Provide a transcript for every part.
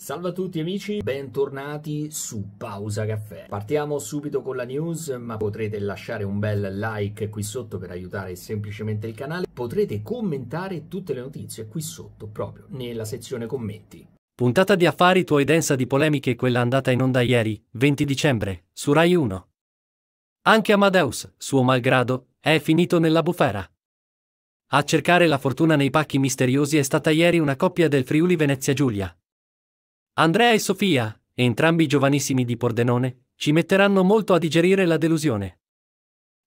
Salve a tutti amici, bentornati su Pausa Caffè. Partiamo subito con la news, ma potrete lasciare un bel like qui sotto per aiutare semplicemente il canale. Potrete commentare tutte le notizie qui sotto, proprio nella sezione commenti. Puntata di affari tuoi densa di polemiche quella andata in onda ieri, 20 dicembre, su Rai 1. Anche Amadeus, suo malgrado, è finito nella bufera. A cercare la fortuna nei pacchi misteriosi è stata ieri una coppia del Friuli Venezia Giulia, Andrea e Sofia, entrambi giovanissimi di Pordenone, ci metteranno molto a digerire la delusione.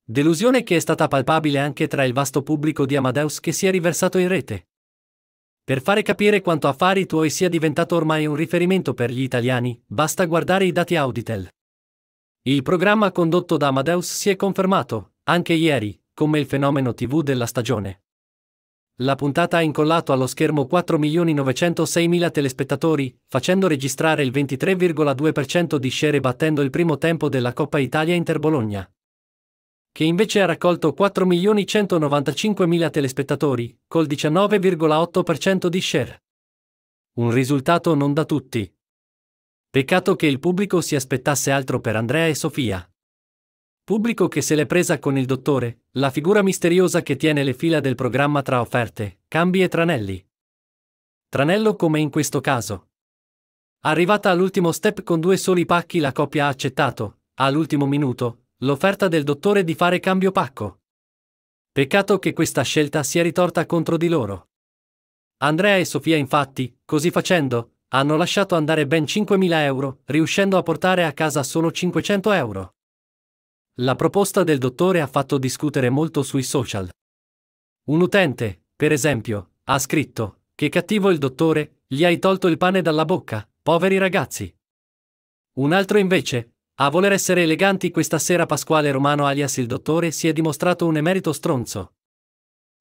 Delusione che è stata palpabile anche tra il vasto pubblico di Amadeus che si è riversato in rete. Per fare capire quanto affari tuoi sia diventato ormai un riferimento per gli italiani, basta guardare i dati Auditel. Il programma condotto da Amadeus si è confermato, anche ieri, come il fenomeno TV della stagione. La puntata ha incollato allo schermo 4.906.000 telespettatori, facendo registrare il 23,2% di share e battendo il primo tempo della Coppa Italia Inter Bologna. che invece ha raccolto 4.195.000 telespettatori, col 19,8% di share. Un risultato non da tutti. Peccato che il pubblico si aspettasse altro per Andrea e Sofia. Pubblico che se l'è presa con il dottore, la figura misteriosa che tiene le fila del programma tra offerte, cambi e tranelli. Tranello come in questo caso. Arrivata all'ultimo step con due soli pacchi la coppia ha accettato, all'ultimo minuto, l'offerta del dottore di fare cambio pacco. Peccato che questa scelta sia ritorta contro di loro. Andrea e Sofia infatti, così facendo, hanno lasciato andare ben 5.000 euro, riuscendo a portare a casa solo 500 euro. La proposta del dottore ha fatto discutere molto sui social. Un utente, per esempio, ha scritto, che cattivo il dottore, gli hai tolto il pane dalla bocca, poveri ragazzi. Un altro invece, a voler essere eleganti questa sera Pasquale Romano alias il dottore si è dimostrato un emerito stronzo.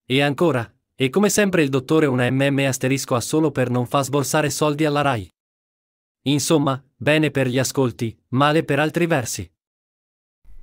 E ancora, e come sempre il dottore una mm asterisco ha solo per non far sborsare soldi alla RAI. Insomma, bene per gli ascolti, male per altri versi.